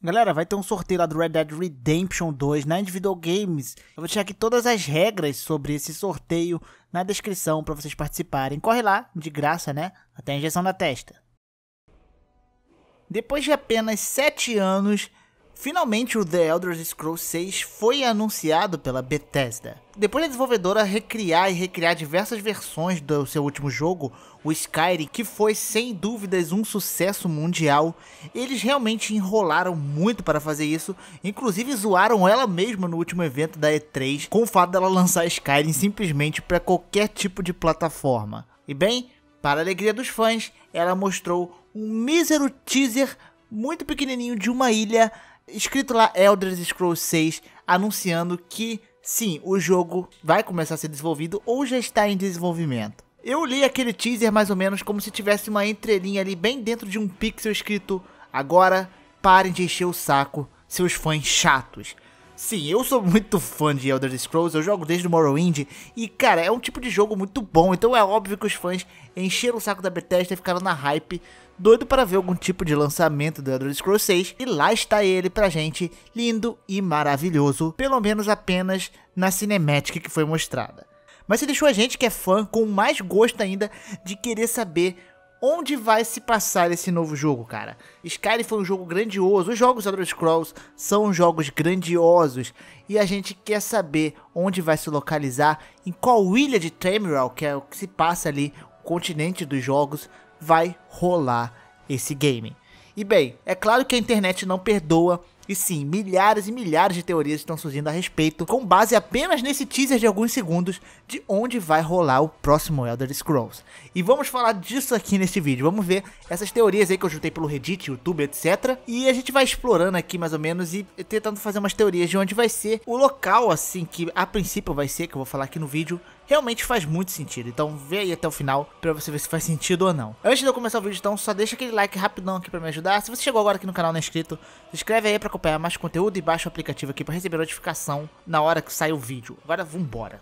Galera, vai ter um sorteio lá do Red Dead Redemption 2 na Individual Games. Eu vou deixar aqui todas as regras sobre esse sorteio na descrição para vocês participarem. Corre lá, de graça, né? Até a injeção na testa. Depois de apenas 7 anos, Finalmente, o The Elder Scrolls 6 foi anunciado pela Bethesda. Depois da desenvolvedora recriar e recriar diversas versões do seu último jogo, o Skyrim, que foi sem dúvidas um sucesso mundial, eles realmente enrolaram muito para fazer isso, inclusive zoaram ela mesma no último evento da E3 com o fato dela lançar Skyrim simplesmente para qualquer tipo de plataforma. E bem, para a alegria dos fãs, ela mostrou um mísero teaser muito pequenininho de uma ilha escrito lá Elder Scrolls 6 anunciando que sim, o jogo vai começar a ser desenvolvido ou já está em desenvolvimento. Eu li aquele teaser mais ou menos como se tivesse uma entrelinha ali bem dentro de um pixel escrito: Agora parem de encher o saco, seus fãs chatos. Sim, eu sou muito fã de Elder Scrolls, eu jogo desde o Morrowind e, cara, é um tipo de jogo muito bom, então é óbvio que os fãs encheram o saco da Bethesda e ficaram na hype, doido para ver algum tipo de lançamento do Elder Scrolls 6 e lá está ele pra gente, lindo e maravilhoso, pelo menos apenas na cinemática que foi mostrada. Mas você deixou a gente que é fã com mais gosto ainda de querer saber onde vai se passar esse novo jogo, cara? Skyrim foi um jogo grandioso, os jogos Elder Scrolls são jogos grandiosos e a gente quer saber onde vai se localizar, em qual ilha de Tamriel, que é o que se passa ali, o continente dos jogos, vai rolar esse game. E bem, é claro que a internet não perdoa e sim, milhares e milhares de teorias estão surgindo a respeito, com base apenas nesse teaser de alguns segundos de onde vai rolar o próximo Elder Scrolls. E vamos falar disso aqui neste vídeo. Vamos ver essas teorias aí que eu juntei pelo Reddit, YouTube, etc. E a gente vai explorando aqui mais ou menos e tentando fazer umas teorias de onde vai ser o local, assim, que a princípio vai ser, que eu vou falar aqui no vídeo, realmente faz muito sentido. Então vê aí até o final para você ver se faz sentido ou não. Antes de eu começar o vídeo, então só deixa aquele like rapidão aqui para me ajudar. Se você chegou agora aqui no canal não é inscrito, se inscreve aí para acompanhar mais conteúdo e baixa o aplicativo aqui para receber notificação na hora que sai o vídeo. Agora vambora.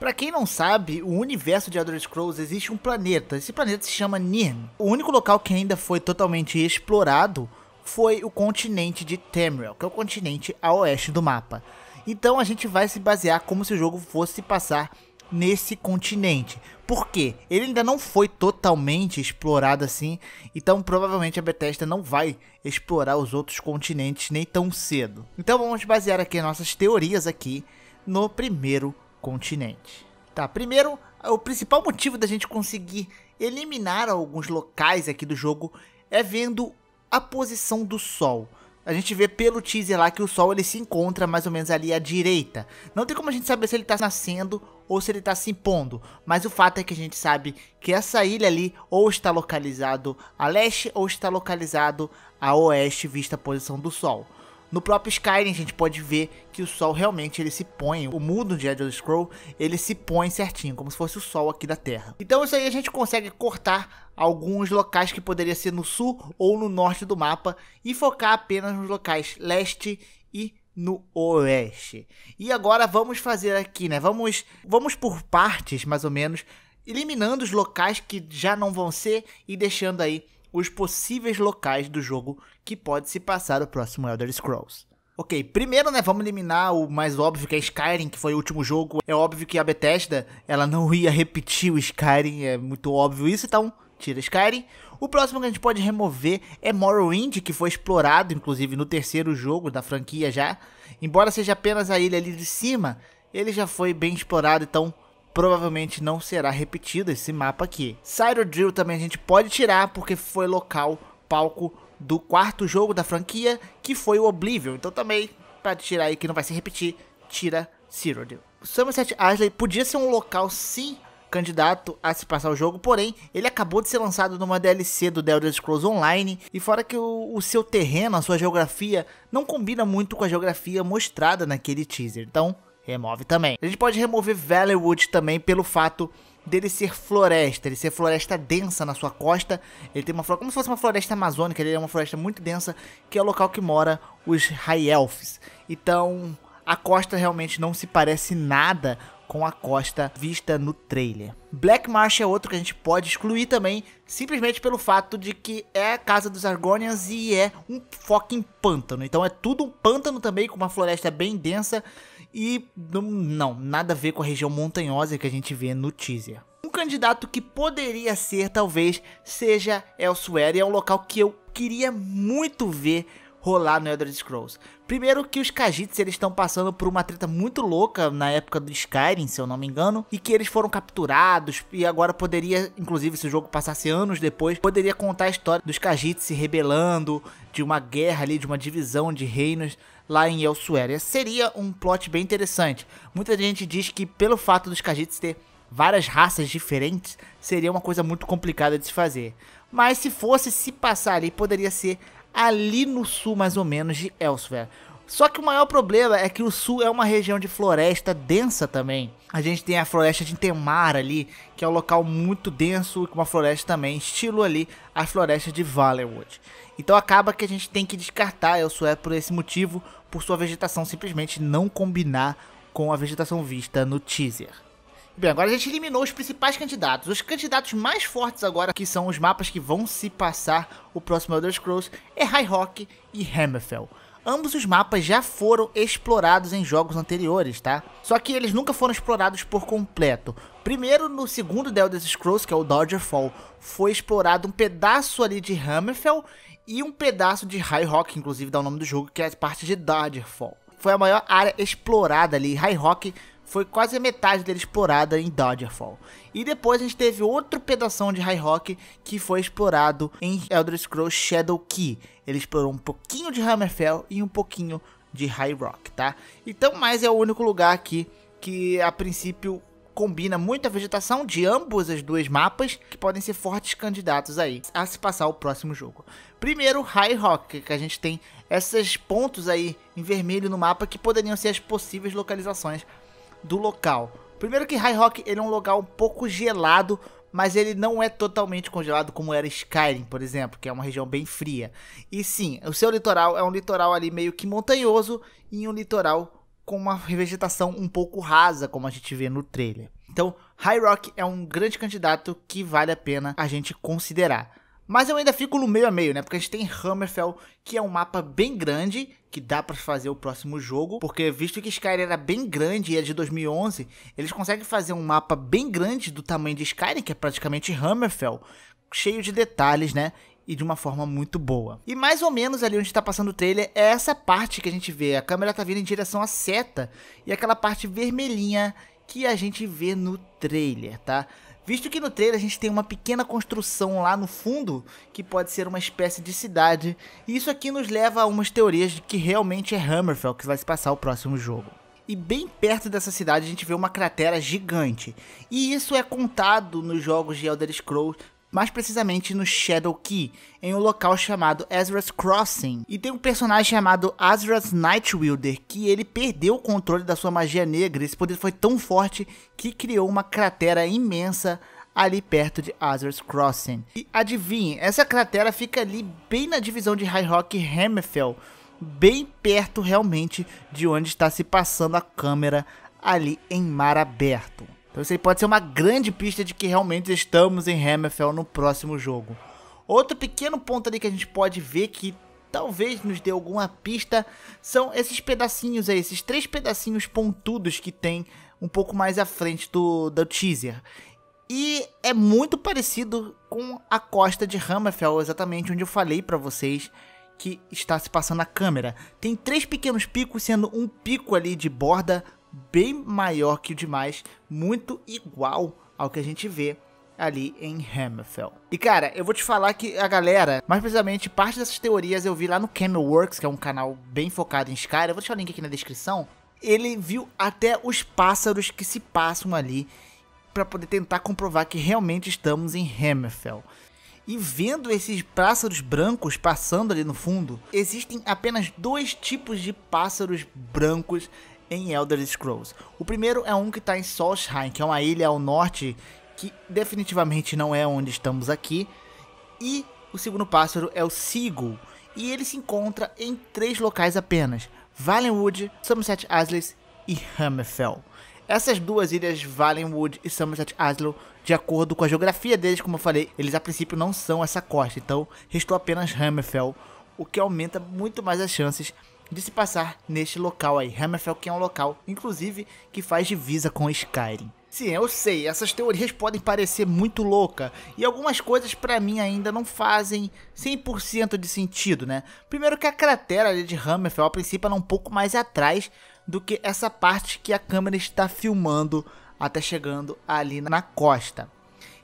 Para quem não sabe, o universo de Elder Scrolls existe um planeta. Esse planeta se chama Nirn. O único local que ainda foi totalmente explorado foi o continente de Tamriel, que é o continente a oeste do mapa. Então a gente vai se basear como se o jogo fosse passar nesse continente. Por quê? Ele ainda não foi totalmente explorado assim, então provavelmente a Bethesda não vai explorar os outros continentes nem tão cedo. Então vamos basear aqui nossas teorias aqui no primeiro continente. Tá, primeiro, o principal motivo da gente conseguir eliminar alguns locais aqui do jogo é vendo a posição do sol. A gente vê pelo teaser lá que o Sol ele se encontra mais ou menos ali à direita. Não tem como a gente saber se ele está nascendo ou se ele está se impondo, mas o fato é que a gente sabe que essa ilha ali ou está localizado a leste ou está localizado a oeste vista a posição do Sol. No próprio Skyrim a gente pode ver que o sol realmente ele se põe, o mundo de Elder Scroll, ele se põe certinho, como se fosse o sol aqui da Terra. Então isso aí a gente consegue cortar alguns locais que poderia ser no sul ou no norte do mapa e focar apenas nos locais leste e no oeste. E agora vamos fazer aqui, né? Vamos, vamos por partes, mais ou menos, eliminando os locais que já não vão ser e deixando aí os possíveis locais do jogo que pode se passar o próximo Elder Scrolls. Ok, primeiro, né, vamos eliminar o mais óbvio que é Skyrim, que foi o último jogo. É óbvio que a Bethesda, ela não ia repetir o Skyrim, é muito óbvio isso, então tira Skyrim. O próximo que a gente pode remover é Morrowind, que foi explorado, inclusive, no terceiro jogo da franquia já. Embora seja apenas a ilha ali de cima, ele já foi bem explorado, então provavelmente não será repetido esse mapa aqui. Cyro Drill também a gente pode tirar porque foi local, palco do quarto jogo da franquia, que foi o Oblivion. Então também, para tirar aí que não vai se repetir, tira Cyro Drill. Somerset Ashley podia ser um local sim candidato a se passar o jogo, porém ele acabou de ser lançado numa DLC do The Elder Scrolls Online e fora que o, o, seu terreno, a sua geografia não combina muito com a geografia mostrada naquele teaser. Então remove também. A gente pode remover Valleywood também pelo fato dele ser floresta, ele ser floresta densa na sua costa, ele tem uma floresta, como se fosse uma floresta amazônica, ele é uma floresta muito densa, que é o local que mora os High Elves. Então, a costa realmente não se parece nada com a costa vista no trailer. Black Marsh é outro que a gente pode excluir também, simplesmente pelo fato de que é a casa dos Argonians e é um fucking pântano. Então é tudo um pântano também, com uma floresta bem densa, e não, nada a ver com a região montanhosa que a gente vê no teaser. Um candidato que poderia ser, talvez, seja Elsewhere, e é um local que eu queria muito ver rolar no Elder Scrolls. Primeiro que os Khajiits eles estão passando por uma treta muito louca na época do Skyrim, se eu não me engano, e que eles foram capturados e agora poderia, inclusive se o jogo passasse anos depois, poderia contar a história dos Khajiits se rebelando, de uma guerra ali, de uma divisão de reinos lá em Elsewhere. Seria um plot bem interessante. Muita gente diz que pelo fato dos Khajiits ter várias raças diferentes, seria uma coisa muito complicada de se fazer. Mas se fosse se passar ali, poderia ser ali no sul mais ou menos de Elsewhere. Só que o maior problema é que o sul é uma região de floresta densa também. A gente tem a floresta de Temar ali, que é um local muito denso, com uma floresta também, estilo ali a floresta de Valenwood. Então acaba que a gente tem que descartar o Sué por esse motivo, por sua vegetação simplesmente não combinar com a vegetação vista no teaser. Bem, agora a gente eliminou os principais candidatos. Os candidatos mais fortes agora, que são os mapas que vão se passar o próximo Elder Scrolls, é High Rock e Hammerfell. Ambos os mapas já foram explorados em jogos anteriores, tá? Só que eles nunca foram explorados por completo. Primeiro, no segundo The Elder Scrolls, que é o Dodger Fall, foi explorado um pedaço ali de Hammerfell e um pedaço de High Rock, inclusive dá o nome do jogo, que é parte de Dodger Fall. Foi a maior área explorada ali. High Rock foi quase a metade dele explorada em Dodgerfall. E depois a gente teve outro pedaço de High Rock que foi explorado em Elder Scrolls Shadow Key. Ele explorou um pouquinho de Hammerfell e um pouquinho de High Rock, tá? Então, mas é o único lugar aqui que a princípio combina muita vegetação de ambos os dois mapas, que podem ser fortes candidatos aí a se passar o próximo jogo. Primeiro, High Rock, que a gente tem esses pontos aí em vermelho no mapa que poderiam ser as possíveis localizações do local. Primeiro que High Rock ele é um local um pouco gelado, mas ele não é totalmente congelado como era Skyrim, por exemplo, que é uma região bem fria. E sim, o seu litoral é um litoral ali meio que montanhoso e um litoral com uma vegetação um pouco rasa, como a gente vê no trailer. Então, High Rock é um grande candidato que vale a pena a gente considerar. Mas eu ainda fico no meio a meio, né? Porque a gente tem Hammerfell, que é um mapa bem grande, que dá para fazer o próximo jogo, porque visto que Skyrim era bem grande e é de 2011, eles conseguem fazer um mapa bem grande do tamanho de Skyrim, que é praticamente Hammerfell, cheio de detalhes, né? e de uma forma muito boa. E mais ou menos ali onde está passando o trailer é essa parte que a gente vê. A câmera tá vindo em direção à seta e aquela parte vermelhinha que a gente vê no trailer, tá? Visto que no trailer a gente tem uma pequena construção lá no fundo, que pode ser uma espécie de cidade, e isso aqui nos leva a umas teorias de que realmente é Hammerfell que vai se passar o próximo jogo. E bem perto dessa cidade a gente vê uma cratera gigante. E isso é contado nos jogos de Elder Scrolls mais precisamente no Shadow Key, em um local chamado Azra's Crossing. E tem um personagem chamado Azra's Nightwielder, que ele perdeu o controle da sua magia negra, esse poder foi tão forte que criou uma cratera imensa ali perto de Azra's Crossing. E adivinhe, essa cratera fica ali bem na divisão de High Rock e Hammerfell, bem perto realmente de onde está se passando a câmera ali em mar aberto. Então isso aí pode ser uma grande pista de que realmente estamos em Hammerfell no próximo jogo. Outro pequeno ponto ali que a gente pode ver que talvez nos dê alguma pista são esses pedacinhos aí, esses três pedacinhos pontudos que tem um pouco mais à frente do, do teaser. E é muito parecido com a costa de Hammerfell, exatamente onde eu falei para vocês que está se passando a câmera. Tem três pequenos picos, sendo um pico ali de borda bem maior que o demais, muito igual ao que a gente vê ali em Hammerfell. E cara, eu vou te falar que a galera, mais precisamente parte dessas teorias eu vi lá no Camelworks, que é um canal bem focado em Skyrim, eu vou deixar o link aqui na descrição. Ele viu até os pássaros que se passam ali para poder tentar comprovar que realmente estamos em Hammerfell. E vendo esses pássaros brancos passando ali no fundo, existem apenas dois tipos de pássaros brancos em Elder Scrolls. O primeiro é um que está em Solstheim, que é uma ilha ao norte que definitivamente não é onde estamos aqui. E o segundo pássaro é o Seagull, e ele se encontra em três locais apenas: Valenwood, Somerset Aslis e Hammerfell. Essas duas ilhas, Valenwood e Somerset Aslis, de acordo com a geografia deles, como eu falei, eles a princípio não são essa costa, então restou apenas Hammerfell, o que aumenta muito mais as chances de se passar neste local aí. Hammerfell que é um local, inclusive, que faz divisa com Skyrim. Sim, eu sei, essas teorias podem parecer muito louca e algumas coisas para mim ainda não fazem 100% de sentido, né? Primeiro que a cratera de Hammerfell a princípio é um pouco mais atrás do que essa parte que a câmera está filmando até chegando ali na costa.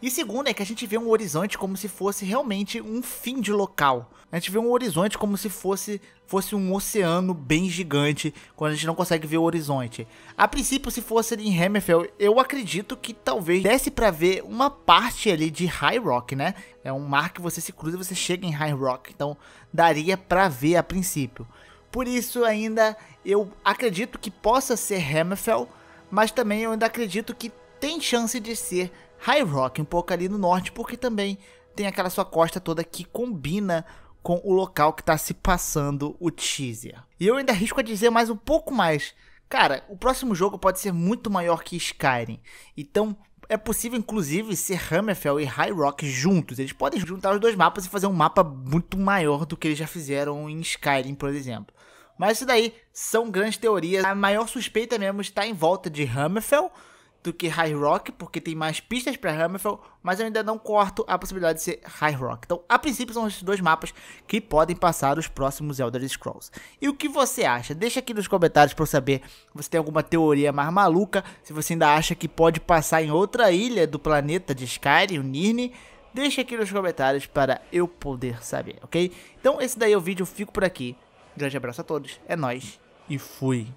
E segundo é que a gente vê um horizonte como se fosse realmente um fim de local. A gente vê um horizonte como se fosse fosse um oceano bem gigante, quando a gente não consegue ver o horizonte. A princípio, se fosse em Hammerfell, eu acredito que talvez desse para ver uma parte ali de High Rock, né? É um mar que você se cruza e você chega em High Rock, então daria para ver a princípio. Por isso ainda eu acredito que possa ser Hammerfell, mas também eu ainda acredito que tem chance de ser High Rock, um pouco ali no norte, porque também tem aquela sua costa toda que combina com o local que está se passando o teaser. E eu ainda arrisco a dizer mais um pouco mais. Cara, o próximo jogo pode ser muito maior que Skyrim. Então, é possível, inclusive, ser Hammerfell e High Rock juntos. Eles podem juntar os dois mapas e fazer um mapa muito maior do que eles já fizeram em Skyrim, por exemplo. Mas isso daí são grandes teorias. A maior suspeita mesmo está em volta de Hammerfell, do que High Rock, porque tem mais pistas para Hammerfell, mas eu ainda não corto a possibilidade de ser High Rock. Então, a princípio, são esses dois mapas que podem passar os próximos Elder Scrolls. E o que você acha? Deixa aqui nos comentários para eu saber se você tem alguma teoria mais maluca, se você ainda acha que pode passar em outra ilha do planeta de Skyrim, o Nirne, deixa aqui nos comentários para eu poder saber, ok? Então esse daí é o vídeo, eu fico por aqui. Grande abraço a todos, é nós e fui!